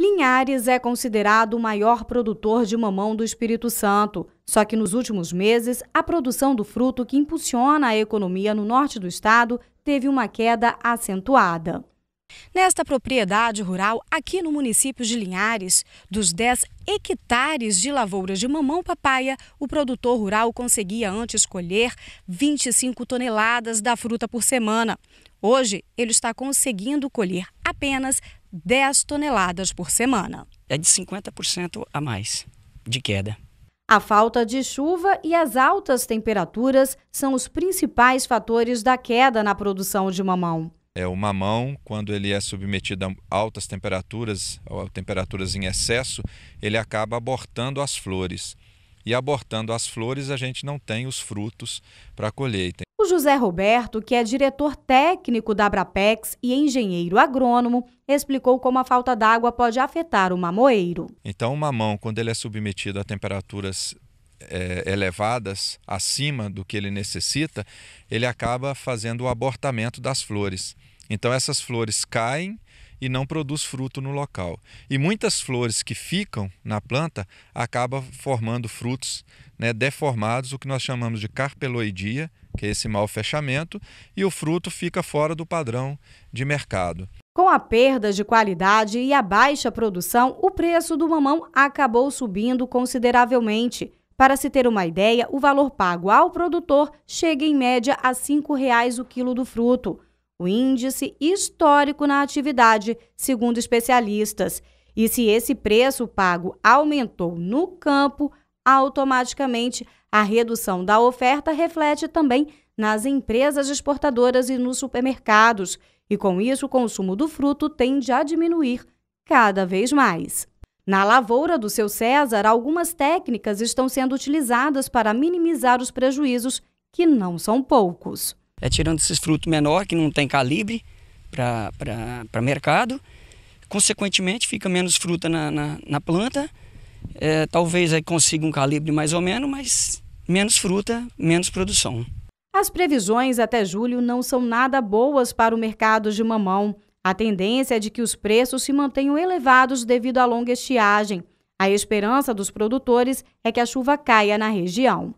Linhares é considerado o maior produtor de mamão do Espírito Santo. Só que nos últimos meses, a produção do fruto que impulsiona a economia no norte do estado teve uma queda acentuada. Nesta propriedade rural, aqui no município de Linhares, dos 10 hectares de lavouras de mamão papaya, o produtor rural conseguia antes colher 25 toneladas da fruta por semana. Hoje, ele está conseguindo colher apenas 10 toneladas por semana. É de 50% a mais de queda. A falta de chuva e as altas temperaturas são os principais fatores da queda na produção de mamão. É, o mamão, quando ele é submetido a altas temperaturas, ou a temperaturas em excesso, ele acaba abortando as flores. E abortando as flores, a gente não tem os frutos para colheita. O José Roberto, que é diretor técnico da Abrapex e engenheiro agrônomo, explicou como a falta d'água pode afetar o mamoeiro. Então, o mamão, quando ele é submetido a temperaturas é, elevadas acima do que ele necessita, ele acaba fazendo o abortamento das flores. Então, essas flores caem e não produz fruto no local. E muitas flores que ficam na planta acabam formando frutos né, deformados, o que nós chamamos de carpeloidia, que é esse mau fechamento, e o fruto fica fora do padrão de mercado. Com a perda de qualidade e a baixa produção, o preço do mamão acabou subindo consideravelmente. Para se ter uma ideia, o valor pago ao produtor chega em média a R$ 5,00 o quilo do fruto, o índice histórico na atividade, segundo especialistas. E se esse preço pago aumentou no campo, automaticamente. A redução da oferta reflete também nas empresas exportadoras e nos supermercados, e com isso o consumo do fruto tende a diminuir cada vez mais. Na lavoura do seu César, algumas técnicas estão sendo utilizadas para minimizar os prejuízos, que não são poucos. É tirando esses frutos menor que não tem calibre para mercado, consequentemente fica menos fruta na, na, na planta é, talvez aí consiga um calibre mais ou menos, mas menos fruta, menos produção. As previsões até julho não são nada boas para o mercado de mamão. A tendência é de que os preços se mantenham elevados devido à longa estiagem. A esperança dos produtores é que a chuva caia na região.